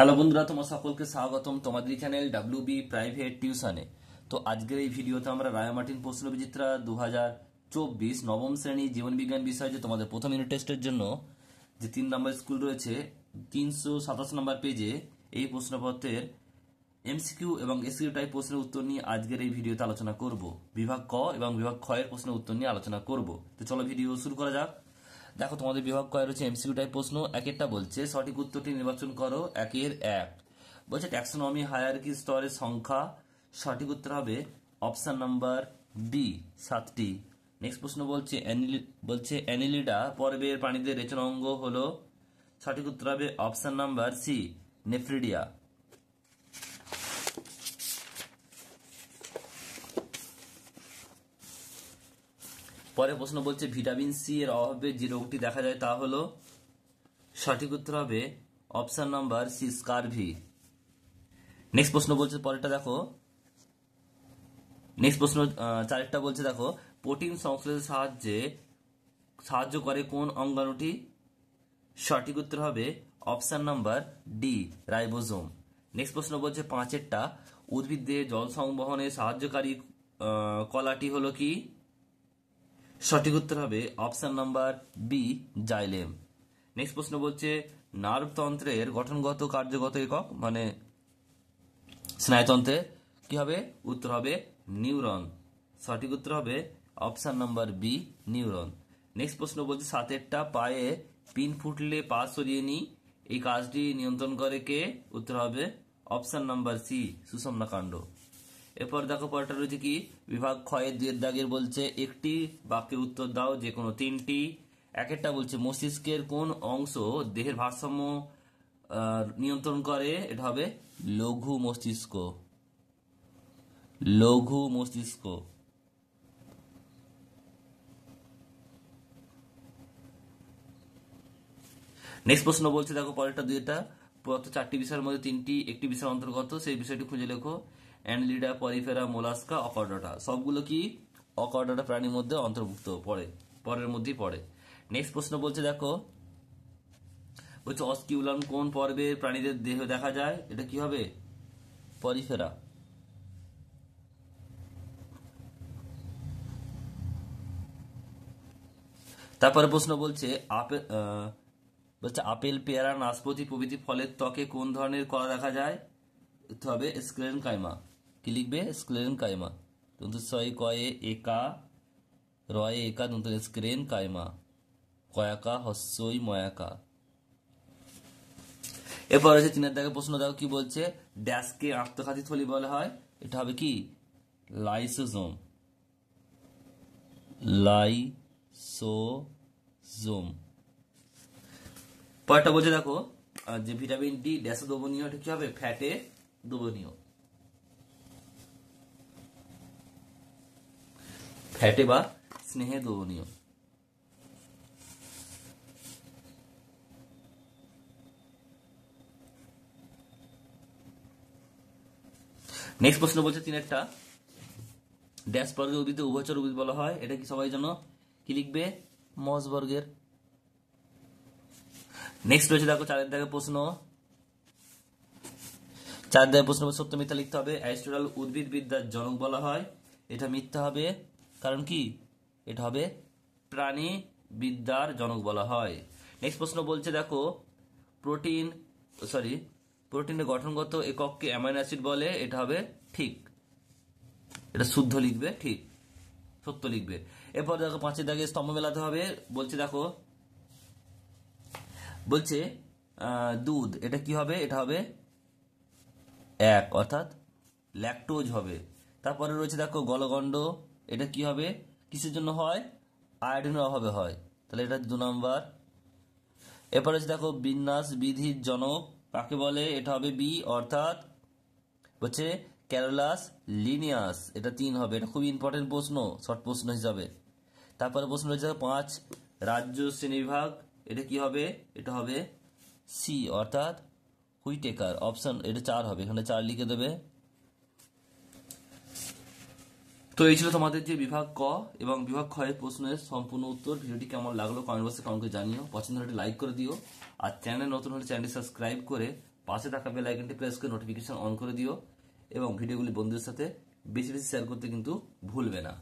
hello বন্ধুরা তোমার সকলকে স্বাগতম তোমাদের চ্যানেল ডাব্লিউ বি প্রাইভেট টিউশনে তো আজকের এই ভিডিওতে আমরা রায়ামার্টিন পোস্ট অভিজিত্রা দু হাজার চব্বিশ নবম শ্রেণী জীবনবিজ্ঞান বিষয়ে যে তোমাদের প্রথম ইউনিট টেস্টের জন্য যে তিন নম্বর স্কুল রয়েছে তিনশো সাতাশ নম্বর পেজে এই প্রশ্নপত্রের এমসিকিউ এবং এসকিউ টাইপ প্রশ্নের উত্তর নিয়ে আজকের এই ভিডিওতে আলোচনা করব বিভাগ ক এবং বিভাগ ক্ষয়ের প্রশ্নের উত্তর নিয়ে আলোচনা করব তো চলো ভিডিও শুরু করা যাক দেখো তোমাদের বিভাগ কয় রয়েছে এমসিকিউ টাইপ প্রশ্ন এক একটা বলছে সঠিক উত্তরটি নির্বাচন করো একের এক বলছে ট্যাক্সোনমি কি স্তরের সংখ্যা সঠিক উত্তর হবে অপশান নাম্বার ডি সাতটি নেক্সট প্রশ্ন বলছে বলছে অ্যানিলিডা পর্বের প্রাণীদের রেচনা অঙ্গ হলো সঠিক উত্তর হবে অপশান নাম্বার সি নেফ্রিডিয়া পরে প্রশ্ন বলছে ভিটামিন সি এর অভাবে যে রোগটি দেখা যায় তা হলো সঠিক উত্তর হবে option number C scurvy next প্রশ্ন বলছে পরেরটা দেখো নেক্সট প্রশ্ন চারেরটা বলছে দেখো প্রোটিন সংশ্লেষের সাহায্যে সাহায্য করে কোন অঙ্গাণুটি সঠিক উত্তর হবে option number D ribosome next প্রশ্ন বলছে পাঁচেরটা উদ্ভিদে জল সংবহনে সাহায্যকারী কলাটি হলো কি সঠিক উত্তর হবে option number B xylem next প্রশ্ন বলছে নার্ভতন্ত্রের গঠনগত কার্যগত একক মানে স্নায়ুতন্ত্রে কি হবে উত্তর হবে নিউরন সঠিক উত্তর হবে option number B neuron next প্রশ্ন বলছে সাতেরটা পায়ে পিন ফুটলে পা সরিয়ে নিই এই কাজটি নিয়ন্ত্রণ করে কে উত্তর হবে অপশান নাম্বার সি সুষমনা কাণ্ড এরপর দেখো পরটা রয়েছে কি বিভাগ ক্ষয়ের দুয়ের দাগের বলছে একটি বাক্যে উত্তর দাও যে কোনো তিনটি এক একটা বলছে মস্তিষ্কের কোন অংশ দেহের ভারসাম্য নিয়ন্ত্রণ করে এটা হবে লঘু মস্তিষ্ক লঘু মস্তিষ্ক নেক্সট প্রশ্ন বলছে দেখো পরেরটা দুইটা প্রদত্ত চারটি বিষয়ের মধ্যে তিনটি একটি বিষয়ের অন্তর্গত সেই বিষয়টি খুঁজে লেখো অ্যান্ডলিডা পরিফেরা মোলাস্কা অকর্ডাটা সবগুলো কি অকর্ডাটা প্রাণীর মধ্যে অন্তর্ভুক্ত পড়ে পরের মধ্যেই পড়ে নেক্সট প্রশ্ন বলছে দেখো বলছে অস্কিউলাম কোন পর্বের প্রাণীদের দেহ দেখা যায় এটা কি হবে পরিফেরা তারপরে প্রশ্ন বলছে আপেল বলছে আপেল পেয়ারা নাশপাতি প্রভৃতি ফলের ত্বকে কোন ধরনের কলা দেখা যায় হবে স্ক্লেন কায়মা কি লিখবে স্ক্লেন কায়মা তন্তু ছয় কয়ে একা রয়ে একা দন্ত স্ক্রেন কায়মা কয়াকা হস্যই ময়াকা এরপর হচ্ছে তিনের দাগে প্রশ্ন দাও কি বলছে ড্যাশকে আত্মঘাতী থলি বলা হয় এটা হবে কি লাইসোজোম লাইসোজোম পরেরটা বলছে দেখো যে ভিটামিন ডি ড্যাশে দ্রবণীয় এটা কি হবে ফ্যাটে দুবনীয় ফ্যাটে বা স্নেহে দুবনীয় নেক্সট প্রশ্ন বলছে তিন একটা ড্যাশ বর্গের উদ্ভিদে উভচর উদ্ভিদ বলা হয় এটা কি সবাই জন্য কি লিখবে মজ বর্গের নেক্সট রয়েছে দেখো চারের দেখে প্রশ্ন চার দেয় প্রশ্ন সত্য মিথ্যা লিখতে হবে অ্যারিস্টোটাল উদ্ভিদ বিদ্যার জনক বলা হয় এটা মিথ্যা হবে কারণ কি এটা হবে প্রাণী বিদ্যার জনক বলা হয় নেক্সট প্রশ্ন বলছে দেখো প্রোটিন সরি প্রোটিনের গঠনগত একককে অ্যামাইন অ্যাসিড বলে এটা হবে ঠিক এটা শুদ্ধ লিখবে ঠিক সত্য লিখবে এরপর দেখো পাঁচের দাগে স্তম্ভ মেলাতে হবে বলছে দেখো বলছে দুধ এটা কি হবে এটা হবে এক অর্থাৎ ল্যাকটোজ হবে তারপরে রয়েছে দেখো গলগণ্ড এটা কি হবে কিসের জন্য হয় আয়োডিনের অভাবে হয় তাহলে এটা দু নম্বর এরপর হচ্ছে দেখো বিন্যাস বিধির জনক কাকে বলে এটা হবে বি অর্থাৎ হচ্ছে ক্যারোলাস লিনিয়াস এটা তিন হবে এটা খুব ইম্পর্টেন্ট প্রশ্ন শর্ট প্রশ্ন হিসাবে তারপরে প্রশ্ন রয়েছে পাঁচ রাজ্য শ্রেণীবিভাগ এটা কি হবে এটা হবে সি অর্থাৎ হুইটেকার অপশন এটা চার হবে এখানে চার লিখে দেবে তো এই ছিল তোমাদের যে বিভাগ ক এবং বিভাগ ক্ষয়ের প্রশ্নের সম্পূর্ণ উত্তর ভিডিওটি কেমন লাগলো কমেন্ট বক্সে কমেন্টকে জানিও পছন্দ হলে লাইক করে দিও আর চ্যানেল নতুন হলে চ্যানেলটি সাবস্ক্রাইব করে পাশে থাকা বেল আইকনটি প্রেস করে নোটিফিকেশন অন করে দিও এবং ভিডিওগুলি বন্ধুদের সাথে বেশি বেশি শেয়ার করতে কিন্তু ভুলবে না